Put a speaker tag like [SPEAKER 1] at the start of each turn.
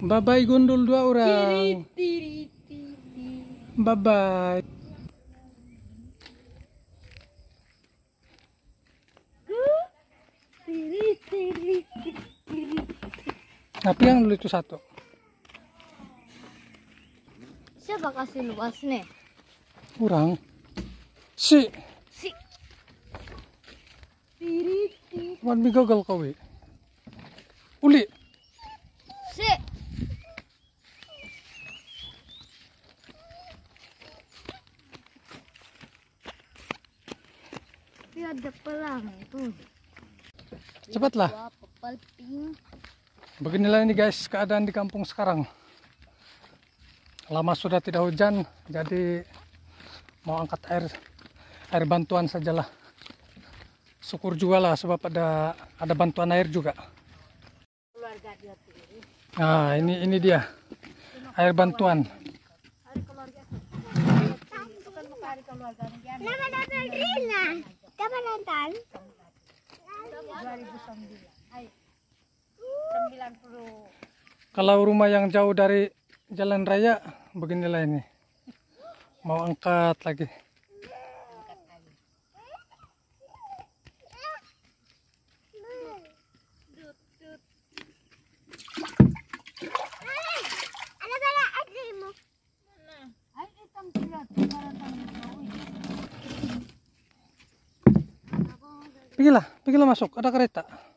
[SPEAKER 1] Bye bye gondol dua orang. Bye bye. Tapi yang dulu itu satu. Siapa kasih luas nih? Kurang. Si. Si. Wan gagal kowe. Uli. ada pelang tuh. Cepatlah. Beginilah ini guys keadaan di kampung sekarang. Lama sudah tidak hujan, jadi mau angkat air air bantuan sajalah. Syukur juga lah sebab ada ada bantuan air juga. Nah, ini ini dia. Air bantuan. Kan Nama kalau rumah yang jauh dari jalan raya, beginilah ini. Mau angkat lagi. Pergilah, pergilah masuk, ada kereta.